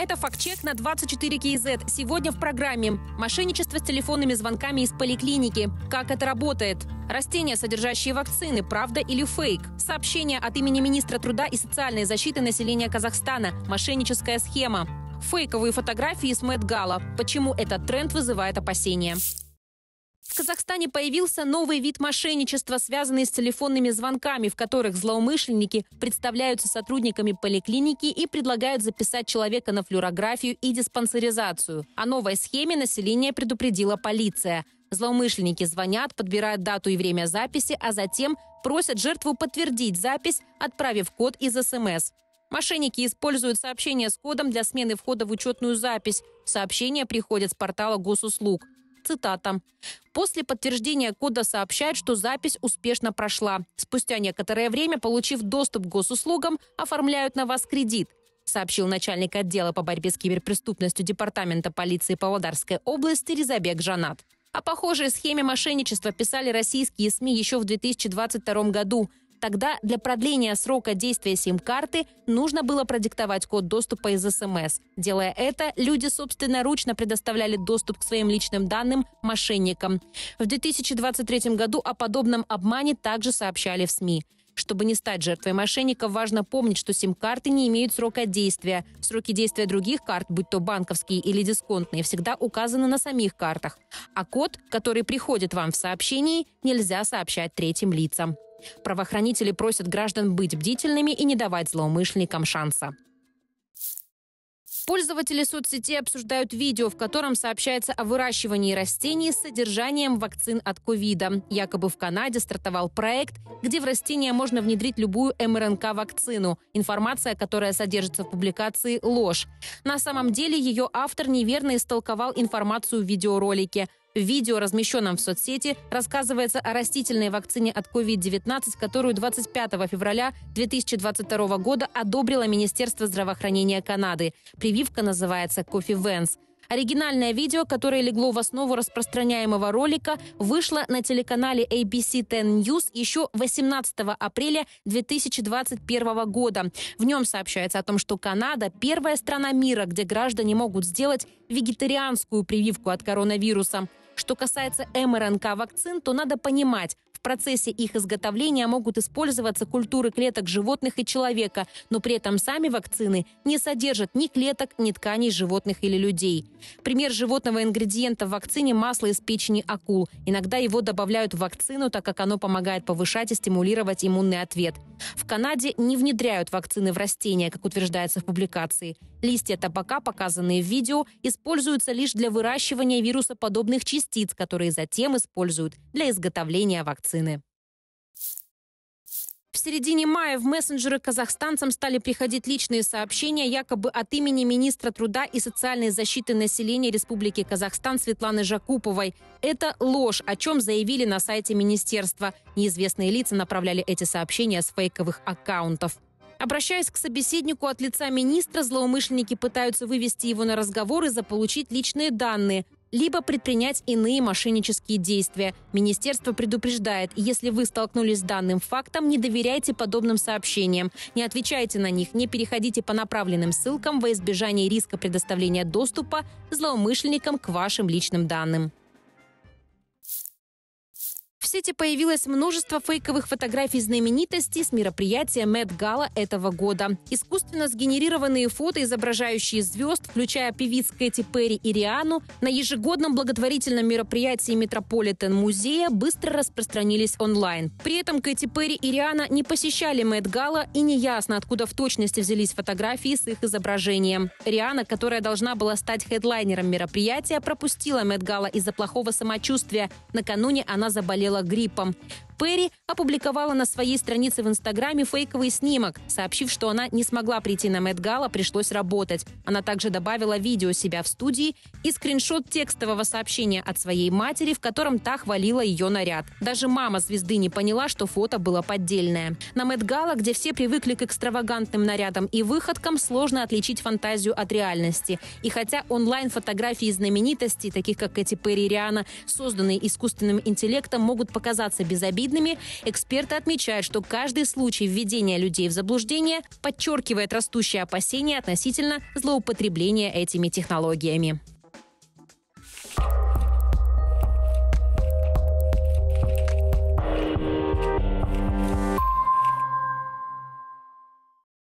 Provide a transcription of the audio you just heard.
Это «Фактчек» на 24 КИЗ. Сегодня в программе. Мошенничество с телефонными звонками из поликлиники. Как это работает? Растения, содержащие вакцины, правда или фейк? Сообщение от имени министра труда и социальной защиты населения Казахстана. Мошенническая схема. Фейковые фотографии с Мэтт Гала. Почему этот тренд вызывает опасения? Казахстане появился новый вид мошенничества, связанный с телефонными звонками, в которых злоумышленники представляются сотрудниками поликлиники и предлагают записать человека на флюорографию и диспансеризацию. О новой схеме население предупредила полиция. Злоумышленники звонят, подбирают дату и время записи, а затем просят жертву подтвердить запись, отправив код из СМС. Эм Мошенники используют сообщение с кодом для смены входа в учетную запись. Сообщения приходят с портала госуслуг. Цитата. После подтверждения кода сообщает, что запись успешно прошла. Спустя некоторое время, получив доступ к госуслугам, оформляют на вас кредит сообщил начальник отдела по борьбе с киберпреступностью Департамента полиции Павлодарской области Резабек Жанат. О похожей схеме мошенничества писали российские СМИ еще в 2022 году. Тогда для продления срока действия сим-карты нужно было продиктовать код доступа из СМС. Делая это, люди собственноручно предоставляли доступ к своим личным данным мошенникам. В 2023 году о подобном обмане также сообщали в СМИ. Чтобы не стать жертвой мошенников, важно помнить, что сим-карты не имеют срока действия. Сроки действия других карт, будь то банковские или дисконтные, всегда указаны на самих картах. А код, который приходит вам в сообщении, нельзя сообщать третьим лицам. Правоохранители просят граждан быть бдительными и не давать злоумышленникам шанса. Пользователи соцсетей обсуждают видео, в котором сообщается о выращивании растений с содержанием вакцин от ковида. Якобы в Канаде стартовал проект, где в растения можно внедрить любую МРНК-вакцину. Информация, которая содержится в публикации, ложь. На самом деле ее автор неверно истолковал информацию в видеоролике. В видео, размещенном в соцсети, рассказывается о растительной вакцине от COVID-19, которую 25 февраля 2022 года одобрило Министерство здравоохранения Канады. Прививка называется Coffee Венс». Оригинальное видео, которое легло в основу распространяемого ролика, вышло на телеканале ABC 10 News еще 18 апреля 2021 года. В нем сообщается о том, что Канада – первая страна мира, где граждане могут сделать вегетарианскую прививку от коронавируса. Что касается МРНК-вакцин, то надо понимать, в процессе их изготовления могут использоваться культуры клеток животных и человека, но при этом сами вакцины не содержат ни клеток, ни тканей животных или людей. Пример животного ингредиента в вакцине – масло из печени акул. Иногда его добавляют в вакцину, так как оно помогает повышать и стимулировать иммунный ответ. В Канаде не внедряют вакцины в растения, как утверждается в публикации. Листья табака, показанные в видео, используются лишь для выращивания вирусоподобных частиц, которые затем используют для изготовления вакцины. В середине мая в мессенджеры казахстанцам стали приходить личные сообщения якобы от имени министра труда и социальной защиты населения Республики Казахстан Светланы Жакуповой. Это ложь, о чем заявили на сайте министерства. Неизвестные лица направляли эти сообщения с фейковых аккаунтов. Обращаясь к собеседнику от лица министра, злоумышленники пытаются вывести его на разговор и заполучить личные данные, либо предпринять иные мошеннические действия. Министерство предупреждает, если вы столкнулись с данным фактом, не доверяйте подобным сообщениям, не отвечайте на них, не переходите по направленным ссылкам во избежание риска предоставления доступа злоумышленникам к вашим личным данным сети появилось множество фейковых фотографий знаменитостей с мероприятия Мэтт Гала этого года. Искусственно сгенерированные фото, изображающие звезд, включая певиц Кэти Перри и Риану, на ежегодном благотворительном мероприятии Метрополитен Музея быстро распространились онлайн. При этом Кэти Перри и Риана не посещали Мэтт Гала и неясно, откуда в точности взялись фотографии с их изображением. Риана, которая должна была стать хедлайнером мероприятия, пропустила Мэтт Гала из-за плохого самочувствия. Накануне она заболела заболела гриппом. Перри опубликовала на своей странице в Инстаграме фейковый снимок, сообщив, что она не смогла прийти на Мэтт Гала, пришлось работать. Она также добавила видео себя в студии и скриншот текстового сообщения от своей матери, в котором та хвалила ее наряд. Даже мама звезды не поняла, что фото было поддельное. На Мэтт Гала, где все привыкли к экстравагантным нарядам и выходкам, сложно отличить фантазию от реальности. И хотя онлайн-фотографии знаменитостей, таких как Эти Перри и Риана, созданные искусственным интеллектом, могут показаться безобидными, валидными, эксперты отмечают, что каждый случай введения людей в заблуждение подчеркивает растущие опасения относительно злоупотребления этими технологиями.